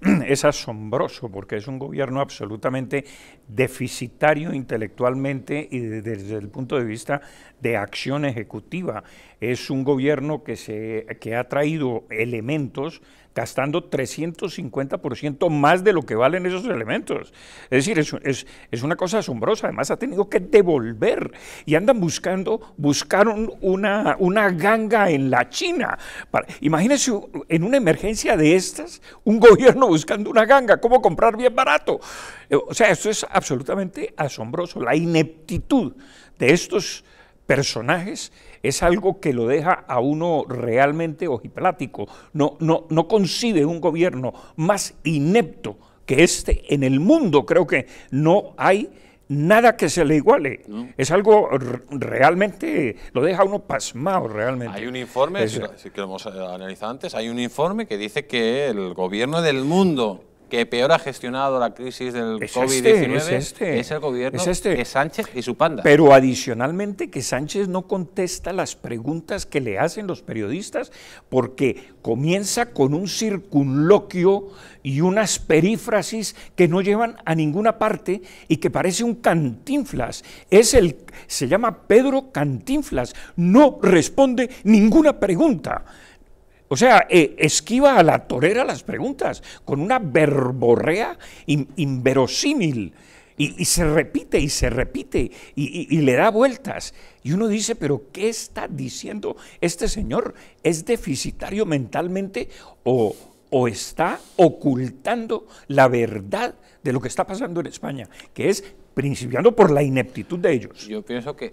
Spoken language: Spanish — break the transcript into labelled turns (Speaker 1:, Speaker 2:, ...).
Speaker 1: es asombroso porque es un gobierno absolutamente deficitario intelectualmente y desde el punto de vista de acción ejecutiva. Es un gobierno que, se, que ha traído elementos gastando 350% más de lo que valen esos elementos. Es decir, es, es, es, una cosa asombrosa. Además, ha tenido que devolver y andan buscando, buscaron una, una ganga en la China. Para, imagínense en una emergencia de estas, un gobierno buscando una ganga, cómo comprar bien barato. Eh, o sea, esto es absolutamente asombroso. La ineptitud de estos personajes es algo que lo deja a uno realmente ojiplático. No, no, no concibe un gobierno más inepto que este en el mundo. Creo que no hay nada que se le iguale. Es algo realmente, lo deja uno pasmado realmente. Hay un
Speaker 2: informe, si que eh, analizar antes, hay un informe que dice que el gobierno del mundo que peor ha gestionado la crisis del este, COVID-19 este, es, el gobierno es este. de Sánchez y su panda. Pero
Speaker 1: adicionalmente que Sánchez no contesta las preguntas que le hacen los periodistas porque comienza con un circunloquio y unas perífrasis que no llevan a ninguna parte y que parece un cantinflas. Es el se llama Pedro Cantinflas, no responde ninguna pregunta. O sea, eh, esquiva a la torera las preguntas con una verborrea inverosímil. Y, se repite y se repite y, le da vueltas. Y uno dice, pero ¿qué está diciendo este señor? ¿Es deficitario mentalmente o, o está ocultando la verdad de lo que está pasando en España? Que es principiando por la ineptitud de ellos. Yo pienso que